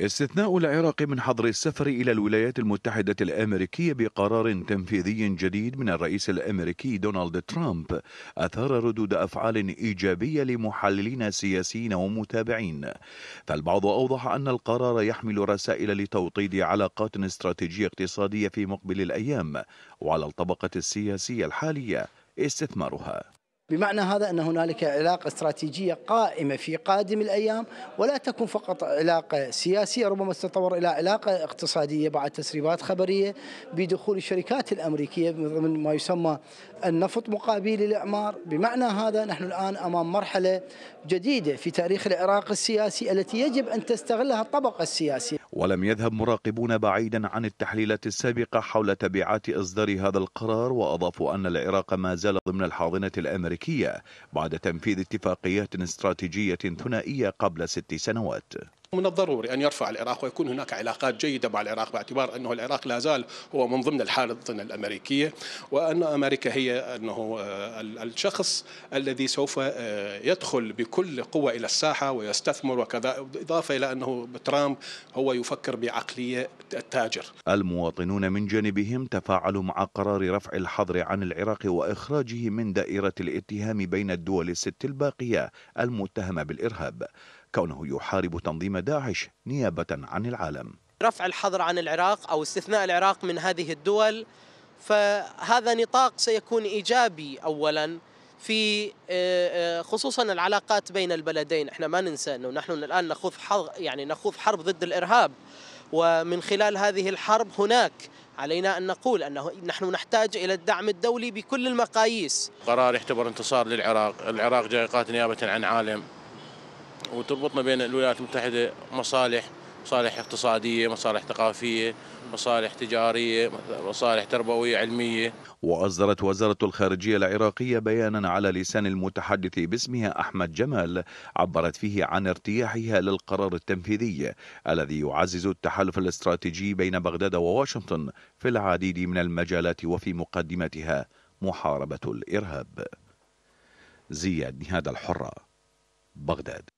استثناء العراق من حظر السفر إلى الولايات المتحدة الأمريكية بقرار تنفيذي جديد من الرئيس الأمريكي دونالد ترامب أثار ردود أفعال إيجابية لمحللين سياسيين ومتابعين فالبعض أوضح أن القرار يحمل رسائل لتوطيد علاقات استراتيجية اقتصادية في مقبل الأيام وعلى الطبقة السياسية الحالية استثمارها بمعنى هذا أن هنالك علاقة استراتيجية قائمة في قادم الأيام ولا تكون فقط علاقة سياسية ربما تتطور إلى علاقة اقتصادية بعد تسريبات خبرية بدخول الشركات الأمريكية ضمن ما يسمى النفط مقابل الإعمار بمعنى هذا نحن الآن أمام مرحلة جديدة في تاريخ العراق السياسي التي يجب أن تستغلها الطبقة السياسية ولم يذهب مراقبون بعيدا عن التحليلات السابقة حول تبعات إصدار هذا القرار وأضافوا أن العراق ما زال ضمن الحاضنة الأمريكية الأمريكية بعد تنفيذ اتفاقيات استراتيجية ثنائية قبل ست سنوات من الضروري أن يرفع العراق ويكون هناك علاقات جيدة مع العراق باعتبار أنه العراق لا زال هو من ضمن الحاله الأمريكية وأن أمريكا هي أنه آه، الشخص الذي سوف آه، يدخل بكل قوة إلى الساحة ويستثمر وكذا إضافة إلى أنه ترامب هو يفكر بعقلية التاجر المواطنون من جانبهم تفاعلوا مع قرار رفع الحظر عن العراق وإخراجه من دائرة الاتهام بين الدول الست الباقية المتهمة بالإرهاب كونه يحارب تنظيم داعش نيابة عن العالم رفع الحظر عن العراق أو استثناء العراق من هذه الدول فهذا نطاق سيكون إيجابي أولا في آه، آه، خصوصا العلاقات بين البلدين احنا ما ننسى انه نحن الان نخوض حرب يعني نخوض حرب ضد الارهاب ومن خلال هذه الحرب هناك علينا ان نقول انه نحن نحتاج الى الدعم الدولي بكل المقاييس قرار يعتبر انتصار للعراق العراق جاي قاتل نيابه عن عالم وتربط ما بين الولايات المتحدة مصالح مصالح اقتصادية مصالح ثقافية مصالح تجارية مصالح تربوية علمية وأصدرت وزارة الخارجية العراقية بيانا على لسان المتحدث باسمها أحمد جمال عبرت فيه عن ارتياحها للقرار التنفيذي الذي يعزز التحالف الاستراتيجي بين بغداد وواشنطن في العديد من المجالات وفي مقدمتها محاربة الإرهاب زياد نهاد الحرة بغداد